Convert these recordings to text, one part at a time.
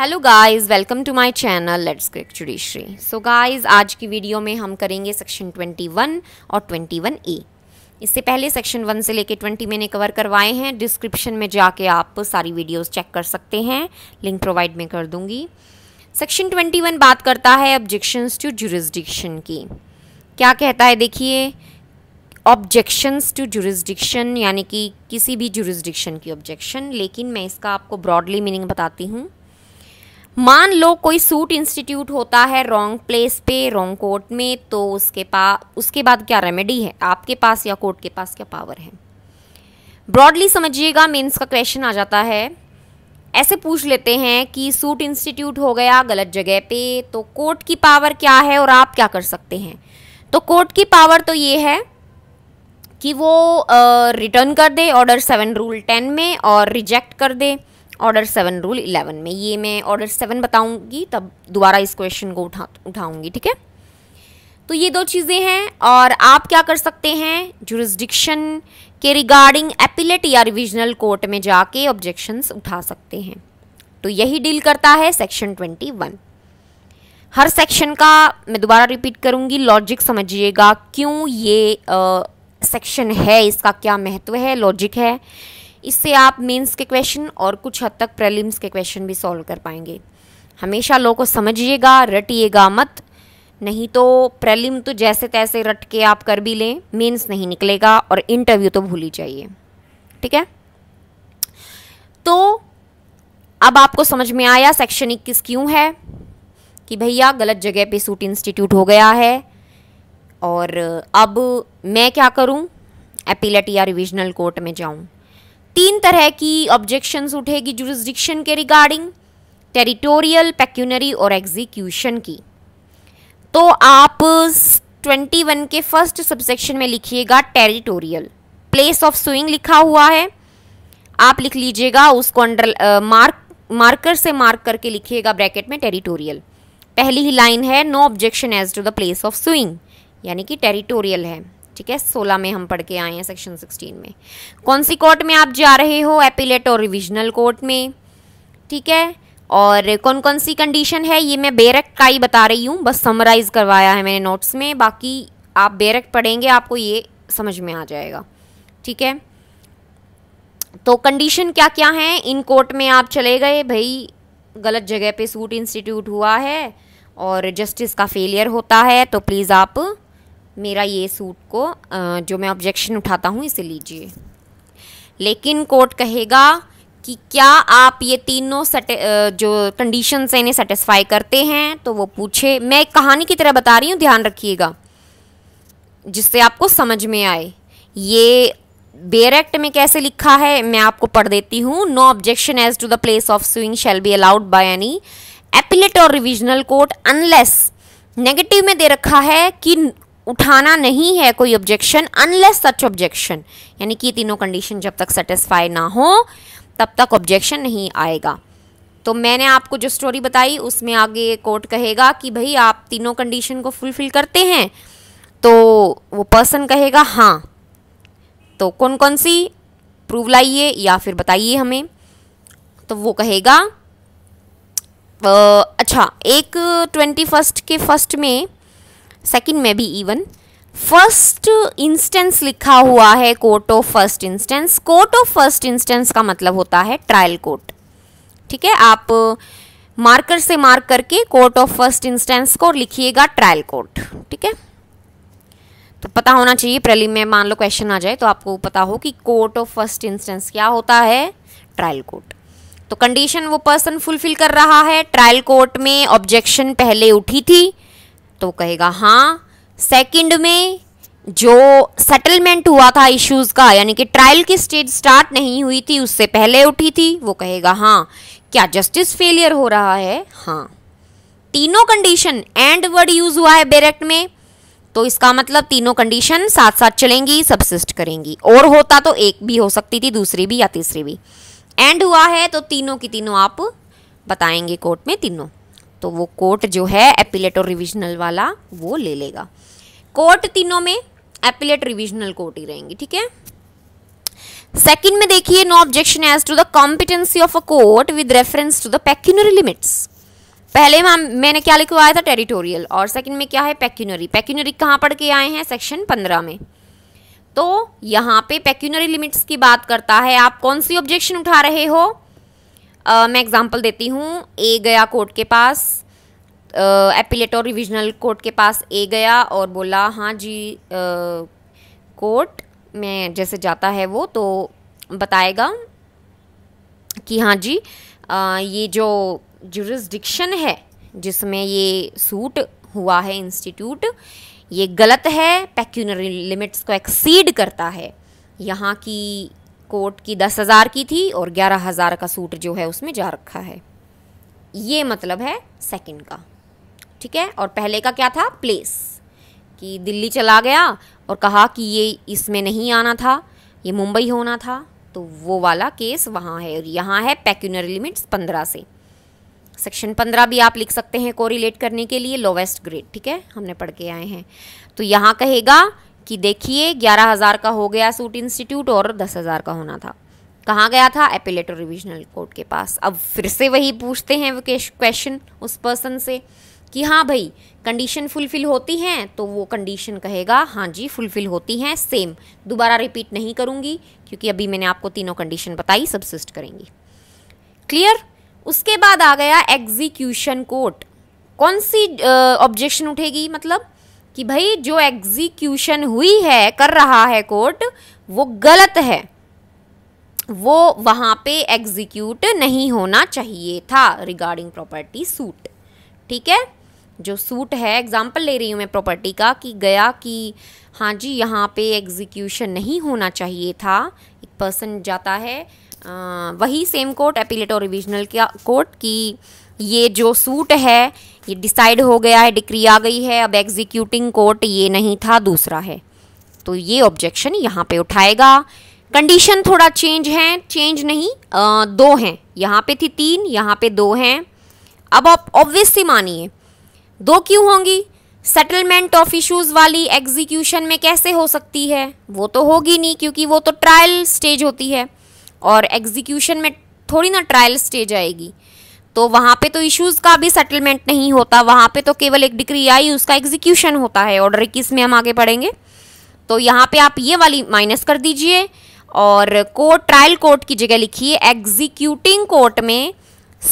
Hello guys welcome to my channel let's crack judiciary so guys आज की video में हम करेंगे सेक्शन 21 और 21 ए इससे पहले सेक्शन 1 से लेके 20 मैंने कवर करवाए हैं डिस्क्रिप्शन में जाके आप सारी वीडियोस चेक कर सकते हैं लिंक प्रोवाइड में कर दूंगी सेक्शन 21 बात करता है ऑब्जेक्शंस टू जुरिस्डिक्शन की क्या कहता है देखिए ऑब्जेक्शंस टू जुरिस्डिक्शन यानी कि किसी भी जुरिस्डिक्शन की ऑब्जेक्शन लेकिन मैं इसका आपको ब्रॉडली मीनिंग बताती हूँ मान लो कोई सूट इंस्टीट्यूट होता है रॉन्ग प्लेस पे रॉन्ग कोर्ट में तो उसके पास उसके बाद क्या रेमेडी है आपके पास या कोर्ट के पास क्या पावर है ब्रॉडली समझिएगा मेंस का क्वेश्चन आ जाता है ऐसे पूछ लेते हैं कि सूट इंस्टीट्यूट हो गया गलत जगह पे तो कोर्ट की पावर क्या है और आप क्या कर सकते हैं तो कोर्ट की पावर तो ये है कि वो रिटर्न कर दे ऑर्डर सेवन रूल टेन में और रिजेक्ट कर दे ऑर्डर सेवन रूल इलेवन में ये मैं ऑर्डर सेवन बताऊंगी तब दोबारा इस क्वेश्चन को उठा उठाऊंगी ठीक है तो ये दो चीज़ें हैं और आप क्या कर सकते हैं जुरिस्डिक्शन के रिगार्डिंग एपिलेट या रिविजनल कोर्ट में जाके ऑब्जेक्शंस उठा सकते हैं तो यही डील करता है सेक्शन ट्वेंटी वन हर सेक्शन का मैं दोबारा रिपीट करूंगी लॉजिक समझिएगा क्यों ये सेक्शन है इसका क्या महत्व है लॉजिक है इससे आप मेंस के क्वेश्चन और कुछ हद तक प्रेलिम्स के क्वेश्चन भी सॉल्व कर पाएंगे हमेशा लोगों को समझिएगा रटिएगा मत नहीं तो प्रेलिम तो जैसे तैसे रट के आप कर भी लें मेंस नहीं निकलेगा और इंटरव्यू तो भूल ही जाइए ठीक है तो अब आपको समझ में आया सेक्शन इक्कीस क्यों है कि भैया गलत जगह पे सूट इंस्टीट्यूट हो गया है और अब मैं क्या करूं एपीलेट या रिविजनल कोर्ट में जाऊं तीन तरह की ऑब्जेक्शंस उठेगी जुरिस्डिक्शन के रिगार्डिंग टेरिटोरियल पैक्यूनरी और एग्जीक्यूशन की तो आप 21 के फर्स्ट सबसेक्शन में लिखिएगा टेरिटोरियल प्लेस ऑफ स्विंग लिखा हुआ है आप लिख लीजिएगा उसको अंडर मार्क मार्कर से मार्क करके लिखिएगा ब्रैकेट में टेरिटोरियल पहली ही लाइन है no objection as to the place of suing यानी कि टेरिटोरियल है ठीक है सोलह में हम पढ़ के आए हैं सेक्शन सिक्सटीन में कौन सी कोर्ट में आप जा रहे हो एपिलेट और रिविजनल कोर्ट में ठीक है और कौन कौन सी कंडीशन है ये मैं बेरक का ही बता रही हूँ बस समराइज करवाया है मैंने नोट्स में बाकी आप बेरक पढ़ेंगे आपको ये समझ में आ जाएगा ठीक है तो कंडीशन क्या क्या हैं इन कोर्ट में आप चले गए भाई गलत जगह पे सूट इंस्टीट्यूट हुआ है और जस्टिस का फेलियर होता है तो प्लीज़ आप मेरा ये सूट को जो मैं ऑब्जेक्शन उठाता हूँ इसे लीजिए लेकिन कोर्ट कहेगा कि क्या आप ये तीनों जो कंडीशन हैं इन्हें सेटिस्फाई करते हैं तो वो पूछे मैं एक कहानी की तरह बता रही हूँ ध्यान रखिएगा जिससे आपको समझ में आए ये बेयर एक्ट में कैसे लिखा है मैं आपको पढ़ देती हूँ no objection as to the place of suing shall be allowed by any appellate और रिविजनल कोर्ट अनलेस नेगेटिव में दे रखा है कि उठाना नहीं है कोई ऑब्जेक्शन अनलेस सच ऑब्जेक्शन यानी कि तीनों कंडीशन जब तक सेटिस्फाई ना हो तब तक ऑब्जेक्शन नहीं आएगा तो मैंने आपको जो स्टोरी बताई उसमें आगे कोर्ट कहेगा कि भाई आप तीनों कंडीशन को फुलफिल करते हैं तो वो पर्सन कहेगा हाँ तो कौन कौन सी प्रूव लाइए या फिर बताइए हमें तो वो कहेगा आ, अच्छा एक ट्वेंटी फर्स्ट के फर्स्ट में सेकंड में भी इवन फर्स्ट इंस्टेंस लिखा हुआ है court of first instance court of first instance का मतलब होता है ट्रायल कोर्ट ठीक है आप मार्कर से मार्क करके कोर्ट ऑफ फर्स्ट इंस्टेंस को लिखिएगा ट्रायल कोर्ट ठीक है तो पता होना चाहिए प्रलिम में मान लो क्वेश्चन आ जाए तो आपको पता हो कि कोर्ट ऑफ फर्स्ट इंस्टेंस क्या होता है ट्रायल कोर्ट तो कंडीशन वो पर्सन फुलफिल कर रहा है ट्रायल कोर्ट में ऑब्जेक्शन पहले उठी थी तो कहेगा हाँ सेकंड में जो सेटलमेंट हुआ था इश्यूज़ का यानी कि ट्रायल की स्टेज स्टार्ट नहीं हुई थी उससे पहले उठी थी वो कहेगा हाँ क्या जस्टिस फेलियर हो रहा है हाँ तीनों कंडीशन एंड वर्ड यूज हुआ है बेरेक्ट में तो इसका मतलब तीनों कंडीशन साथ साथ चलेंगी सबसिस्ट करेंगी और होता तो एक भी हो सकती थी दूसरी भी या तीसरी भी एंड हुआ है तो तीनों की तीनों आप बताएंगे कोर्ट में तीनों तो वो कोर्ट जो है एपिलेट और रिविजनल वाला वो ले लेगा कोर्ट तीनों में एपिलेट रिविजनल कोर्ट ही रहेंगी ठीक है सेकंड में देखिए no objection as to the competency of a court with reference to the pecuniary limits पहले मैम मैंने क्या लिखवाया था टेरिटोरियल और सेकंड में क्या है पैक्यूनरी पैक्यूनरी कहाँ पढ़ के आए हैं सेक्शन पंद्रह में तो यहाँ पे पैक्यूनरी लिमिट्स की बात करता है आप कौन सी ऑब्जेक्शन उठा रहे हो आ, मैं एग्जांपल देती हूँ ए गया कोर्ट के पास एपिलेट और रिविजनल कोर्ट के पास ए गया और बोला हाँ जी कोर्ट में जैसे जाता है वो तो बताएगा कि हाँ जी आ, ये जो जुरिस्डिक्शन है जिसमें ये सूट हुआ है इंस्टीट्यूट ये गलत है पैक्यूनरी लिमिट्स को एक्सीड करता है यहाँ की कोट की दस हज़ार की थी और ग्यारह हज़ार का सूट जो है उसमें जा रखा है ये मतलब है सेकंड का ठीक है और पहले का क्या था प्लेस कि दिल्ली चला गया और कहा कि ये इसमें नहीं आना था ये मुंबई होना था तो वो वाला केस वहाँ है और यहाँ है पैक्यूनर लिमिट्स पंद्रह से सेक्शन पंद्रह भी आप लिख सकते हैं कोरिलेट करने के लिए लोवेस्ट ग्रेड ठीक है हमने पढ़ के आए हैं तो यहाँ कहेगा कि देखिए ग्यारह हज़ार का हो गया सूट इंस्टीट्यूट और दस हज़ार का होना था कहाँ गया था एपिलेटर रिविजनल कोर्ट के पास अब फिर से वही पूछते हैं क्वेश्चन उस पर्सन से कि हाँ भाई कंडीशन फुलफिल होती हैं तो वो कंडीशन कहेगा हाँ जी फुलफिल होती हैं सेम दोबारा रिपीट नहीं करूँगी क्योंकि अभी मैंने आपको तीनों कंडीशन बताई सबसिस्ट करेंगी क्लियर उसके बाद आ गया एग्जीक्यूशन कोर्ट कौन सी ऑब्जेक्शन उठेगी मतलब कि भाई जो एग्जीक्यूशन हुई है कर रहा है कोर्ट वो गलत है वो वहाँ पे एग्जीक्यूट नहीं होना चाहिए था रिगार्डिंग प्रॉपर्टी सूट ठीक है जो सूट है एग्जाम्पल ले रही हूँ मैं प्रॉपर्टी का कि गया कि हाँ जी यहाँ पे एग्जीक्यूशन नहीं होना चाहिए था एक पर्सन जाता है आ, वही सेम कोर्ट अपीलेट और रिविजनल का कोर्ट की ये जो सूट है ये डिसाइड हो गया है डिक्री आ गई है अब एग्जीक्यूटिंग कोर्ट ये नहीं था दूसरा है तो ये ऑब्जेक्शन यहाँ पे उठाएगा कंडीशन थोड़ा चेंज है चेंज नहीं आ, दो हैं यहाँ पे थी तीन यहाँ पे दो हैं अब आप ऑब्वियसली मानिए दो क्यों होंगी सेटलमेंट ऑफ इश्यूज वाली एग्जीक्यूशन में कैसे हो सकती है वो तो होगी नहीं क्योंकि वो तो ट्रायल स्टेज होती है और एग्जीक्यूशन में थोड़ी ना ट्रायल स्टेज आएगी तो वहाँ पे तो इश्यूज़ का भी सेटलमेंट नहीं होता वहाँ पे तो केवल एक डिग्री आई उसका एग्जीक्यूशन होता है ऑर्डर इक्कीस में हम आगे बढ़ेंगे तो यहाँ पे आप ये वाली माइनस कर दीजिए और कोर्ट ट्रायल कोर्ट की जगह लिखिए एग्जीक्यूटिंग कोर्ट में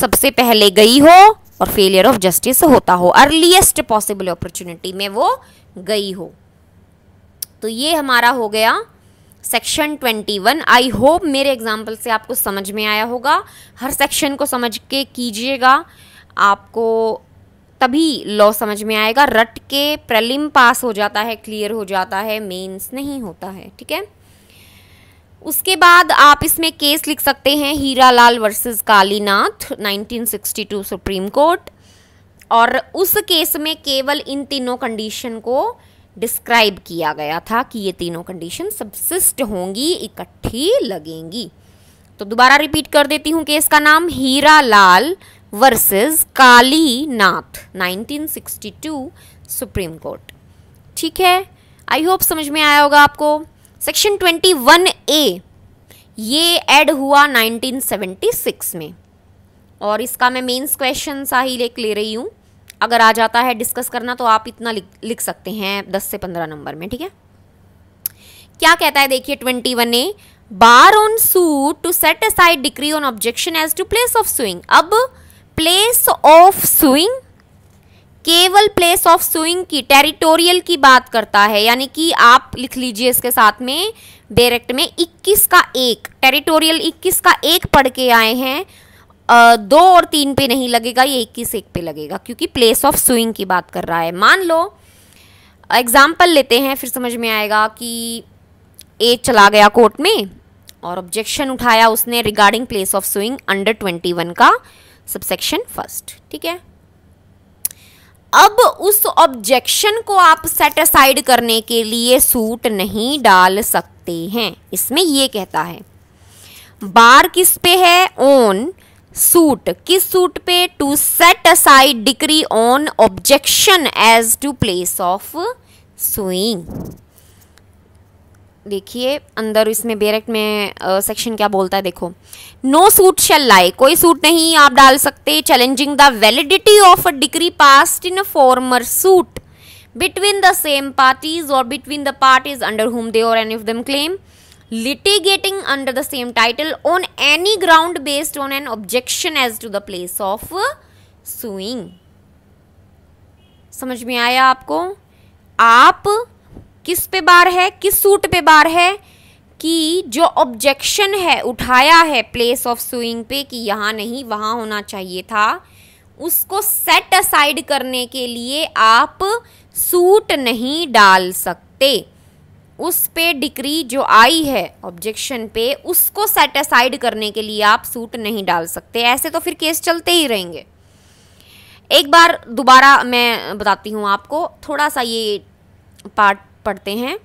सबसे पहले गई हो और फेलियर ऑफ जस्टिस होता हो अर्लीस्ट पॉसिबल अपॉर्चुनिटी में वो गई हो तो ये हमारा हो गया सेक्शन 21 आई होप मेरे एग्जाम्पल से आपको समझ में आया होगा हर सेक्शन को समझ के कीजिएगा आपको तभी लॉ समझ में आएगा रट के प्रलिम पास हो जाता है क्लियर हो जाता है मेंस नहीं होता है ठीक है उसके बाद आप इसमें केस लिख सकते हैं Hira Lal versus Kalinath 1962 Supreme Court और उस केस में केवल इन तीनों कंडीशन को डिस्क्राइब किया गया था कि ये तीनों कंडीशन सबसिस्ट होंगी इकट्ठी लगेंगी तो दोबारा रिपीट कर देती हूँ केस का नाम Hira Lal versus Kali Nath 1962 Supreme Court ठीक है आई होप समझ में आया होगा आपको सेक्शन 21 ए ये ऐड हुआ 1976 में और इसका मैं मेंस क्वेश्चन सा ही ले ले रही हूँ अगर आ जाता है डिस्कस करना तो आप इतना लिख लिख सकते हैं दस से पंद्रह नंबर में ठीक है क्या कहता है देखिए twenty one A bar on suit to set aside decree on objection as to place of suing अब प्लेस ऑफ सुइंग केवल प्लेस ऑफ सुइंग की टेरिटोरियल की बात करता है यानी कि आप लिख लीजिए इसके साथ में डायरेक्ट में 21 का एक टेरिटोरियल 21 का एक पढ़ के आए हैं दो और तीन पे नहीं लगेगा ये एक पे लगेगा क्योंकि प्लेस ऑफ स्विंग की बात कर रहा है मान लो एग्जाम्पल लेते हैं फिर समझ में आएगा कि ए चला गया कोर्ट में और ऑब्जेक्शन उठाया उसने regarding place of suing under twenty one का सबसेक्शन फर्स्ट ठीक है अब उस ऑब्जेक्शन को आप सेट असाइड करने के लिए सूट नहीं डाल सकते हैं इसमें यह कहता है बार किस पे है ओन सूट किस सूट पे to set aside decree on objection as to place of suing देखिए अंदर इसमें बेरेक्ट e में सेक्शन क्या बोलता है देखो नो सूट शेल लाई कोई सूट नहीं आप डाल सकते challenging the validity of a decree passed in a former suit between the same parties or between the parties under whom they or any of them claim litigating under the same title on any ground based on an objection as to the place of suing समझ में आया आपको आप किस पे बार है किस suit पे बार है कि जो ऑब्जेक्शन है उठाया है प्लेस ऑफ सुइंग पे कि यहाँ नहीं वहाँ होना चाहिए था उसको सेट असाइड करने के लिए आप सूट नहीं डाल सकते उस पे डिक्री जो आई है ऑब्जेक्शन पे उसको सेटिसाइड करने के लिए आप सूट नहीं डाल सकते ऐसे तो फिर केस चलते ही रहेंगे एक बार दोबारा मैं बताती हूँ आपको थोड़ा सा ये पार्ट पढ़ते हैं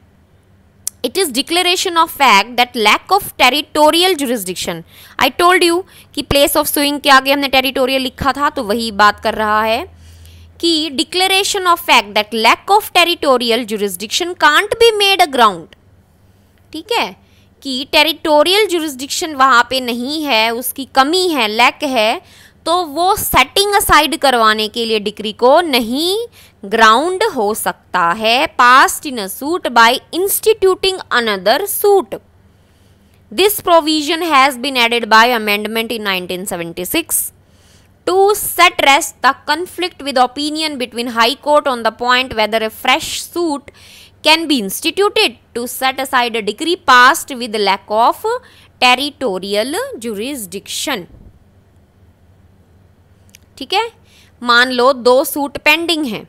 it is declaration of fact that lack of territorial jurisdiction I told you कि प्लेस ऑफ स्विंग के आगे हमने टेरिटोरियल लिखा था तो वही बात कर रहा है कि declaration of fact that lack of territorial jurisdiction can't be made a ground ठीक है कि टेरिटोरियल जुरिस्डिक्शन वहाँ पे नहीं है उसकी कमी है लैक है तो वो सेटिंग असाइड करवाने के लिए डिक्री को नहीं ग्राउंड हो सकता है passed in a suit by instituting another suit this provision has been added by amendment in 1976 to set rest the conflict with opinion between High Court on the point whether a fresh suit can be instituted to set aside a decree passed with lack of territorial jurisdiction. ठीक है मान लो दो suit pending हैं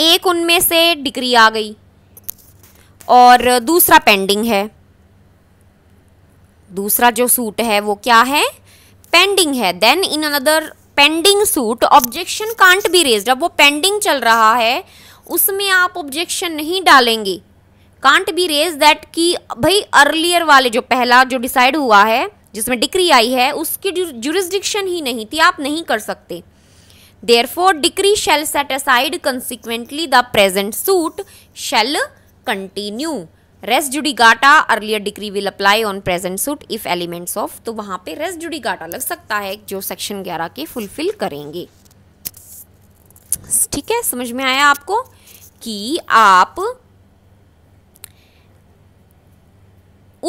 एक उनमें से degree आ गई और दूसरा पेंडिंग है दूसरा जो सूट है वो क्या है पेंडिंग है then in another pending suit objection can't be raised अब वो पेंडिंग चल रहा है उसमें आप ऑब्जेक्शन नहीं डालेंगे कांट बी रेज दैट कि भाई अर्लियर वाले जो पहला जो डिसाइड हुआ है जिसमें डिक्री आई है उसकी जुरिस्डिक्शन ही नहीं थी आप नहीं कर सकते therefore decree shall set aside consequently the present suit shall continue res judicata earlier decree will apply on present suit if elements of तो वहां पे रेस जुडिगाटा लग सकता है जो सेक्शन ग्यारह के फुलफिल करेंगे ठीक है समझ में आया आपको कि आप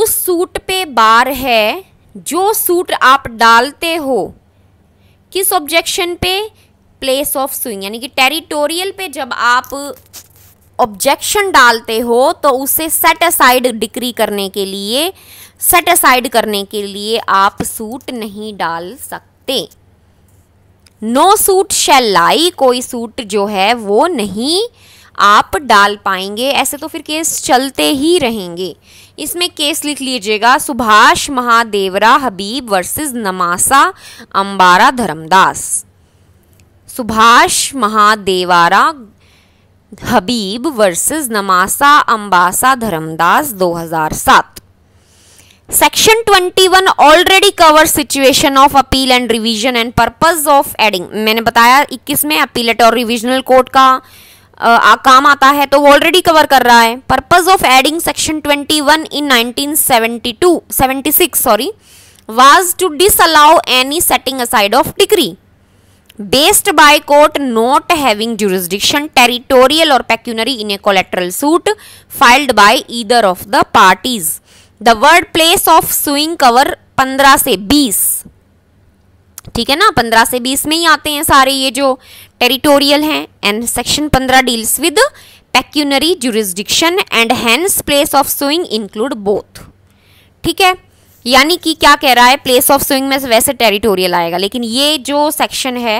उस सूट पे बार है जो सूट आप डालते हो किस ऑब्जेक्शन पे प्लेस ऑफ स्विंग यानी कि टेरिटोरियल पे जब आप ऑब्जेक्शन डालते हो तो उसे सेट असाइड डिक्री करने के लिए सेट असाइड करने के लिए आप सूट नहीं डाल सकते नो सूट शेल लाई कोई सूट जो है वो नहीं आप डाल पाएंगे ऐसे तो फिर केस चलते ही रहेंगे इसमें केस लिख लीजिएगा Subhash Mahadevara Habib versus Namasa Ambara Dharmadas Subhash Mahadevara Habib versus Namasa Ambasa Dharmadas 2007 section 21 already cover situation of appeal and revision and purpose of adding मैंने बताया 21 में अपीलेट और रिविजनल कोर्ट का आ, काम आता है तो वो ऑलरेडी कवर कर रहा है purpose of adding section 21 in 1972 76 sorry was to disallow any setting aside of decree based by court not having jurisdiction territorial or pecuniary in a collateral suit filed by either of the parties the word place of suing cover 15 से 20 ठीक है ना 15 से 20 में ही आते हैं सारे ये जो टेरिटोरियल हैं and section 15 deals with pecuniary jurisdiction and hence place of suing include both ठीक है यानी कि क्या कह रहा है प्लेस ऑफ स्विंग में वैसे टेरिटोरियल आएगा लेकिन ये जो सेक्शन है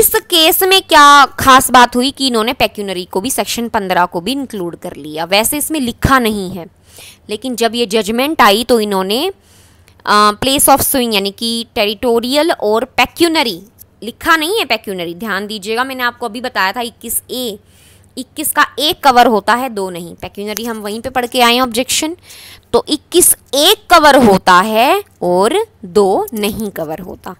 इस केस में क्या खास बात हुई कि इन्होंने पेक्यूनरी को भी सेक्शन पंद्रह को भी इंक्लूड कर लिया वैसे इसमें लिखा नहीं है लेकिन जब ये जजमेंट आई तो इन्होंने प्लेस ऑफ स्विंग यानी कि टेरिटोरियल और पेक्यूनरी लिखा नहीं है पेक्यूनरी ध्यान दीजिएगा मैंने आपको अभी बताया था इक्कीस ए 21 का एक कवर होता है दो नहीं पैक्यूनरी हम वहीं पे पढ़ के आए ऑब्जेक्शन तो 21 एक कवर होता है और दो नहीं कवर होता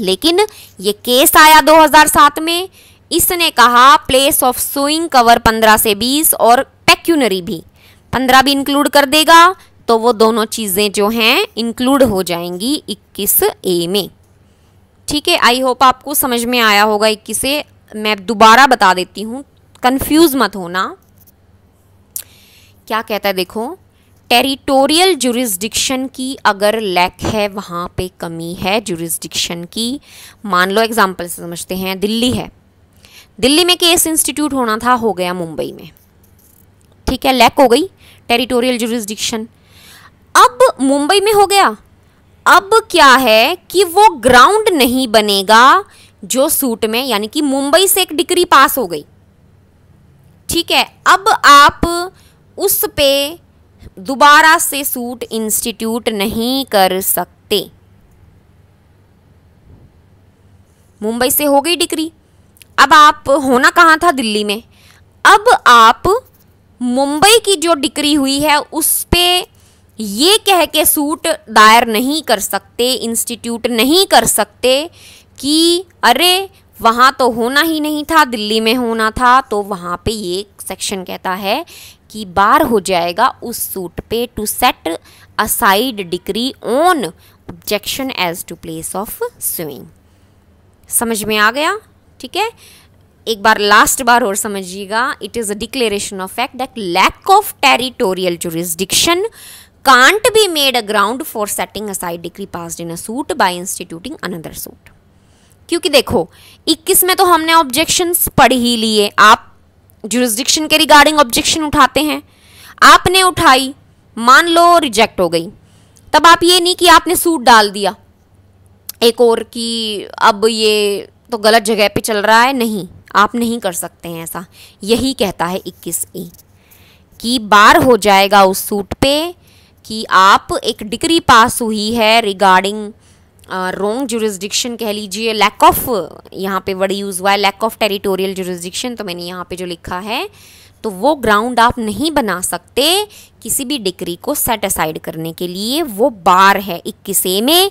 लेकिन ये केस आया 2007 में इसने कहा प्लेस ऑफ सोइंग कवर 15 से 20 और पैक्यूनरी भी 15 भी इंक्लूड कर देगा तो वो दोनों चीज़ें जो हैं इंक्लूड हो जाएंगी 21 ए में ठीक है आई होप आपको समझ में आया होगा इक्कीस से मैं दोबारा बता देती हूँ कंफ्यूज मत होना क्या कहता है देखो टेरिटोरियल जुरिस्डिक्शन की अगर लैक है वहाँ पे कमी है जुरिस्डिक्शन की मान लो एग्जांपल से समझते हैं दिल्ली है दिल्ली में केस इंस्टीट्यूट होना था हो गया मुंबई में ठीक है लैक हो गई टेरिटोरियल जुरिस्डिक्शन अब मुंबई में हो गया अब क्या है कि वो ग्राउंड नहीं बनेगा जो सूट में यानी कि मुंबई से एक डिग्री पास हो गई ठीक है अब आप उस पे दोबारा से सूट इंस्टीट्यूट नहीं कर सकते मुंबई से हो गई डिग्री अब आप होना कहाँ था दिल्ली में अब आप मुंबई की जो डिग्री हुई है उस पर ये कह के सूट दायर नहीं कर सकते इंस्टीट्यूट नहीं कर सकते कि अरे वहाँ तो होना ही नहीं था दिल्ली में होना था तो वहाँ पे ये सेक्शन कहता है कि बार हो जाएगा उस सूट पे to set aside decree on objection as to place of suing समझ में आ गया ठीक है एक बार लास्ट बार और समझिएगा it is a declaration of fact that lack of territorial jurisdiction can't be made a ground for setting aside decree passed in a suit by instituting another suit क्योंकि देखो 21 में तो हमने ऑब्जेक्शंस पढ़ ही लिए आप जुरिस्डिक्शन के रिगार्डिंग ऑब्जेक्शन उठाते हैं आपने उठाई मान लो रिजेक्ट हो गई तब आप ये नहीं कि आपने सूट डाल दिया एक और कि अब ये तो गलत जगह पे चल रहा है नहीं आप नहीं कर सकते हैं ऐसा यही कहता है 21 ए कि बार हो जाएगा उस सूट पे कि आप एक डिग्री पास हुई है रिगार्डिंग रोंग जुरिस्डिक्शन कह लीजिए लैक ऑफ यहाँ पे वर्ड यूज़ हुआ है लैक ऑफ टेरिटोरियल जुरिस्डिक्शन तो मैंने यहाँ पे जो लिखा है तो वो ग्राउंड आप नहीं बना सकते किसी भी डिग्री को सेट असाइड करने के लिए वो बार है इक्कीस ए में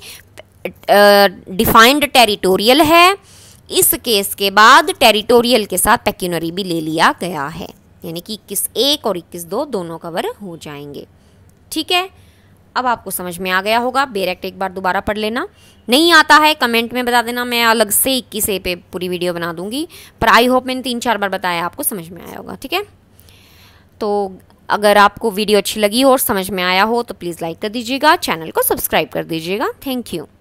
डिफाइंड टेरिटोरियल है इस केस के बाद टेरिटोरियल के साथ पेक्यूनरी भी ले लिया गया है यानी कि इक्कीस एक और इक्कीस दो दोनों कवर हो जाएंगे ठीक है अब आपको समझ में आ गया होगा बेरेक्ट एक बार दोबारा पढ़ लेना नहीं आता है कमेंट में बता देना मैं अलग से इक्कीस ए पे पूरी वीडियो बना दूंगी पर आई होप मैंने तीन चार बार बताया आपको समझ में आया होगा ठीक है तो अगर आपको वीडियो अच्छी लगी हो और समझ में आया हो तो प्लीज़ लाइक कर दीजिएगा चैनल को सब्सक्राइब कर दीजिएगा थैंक यू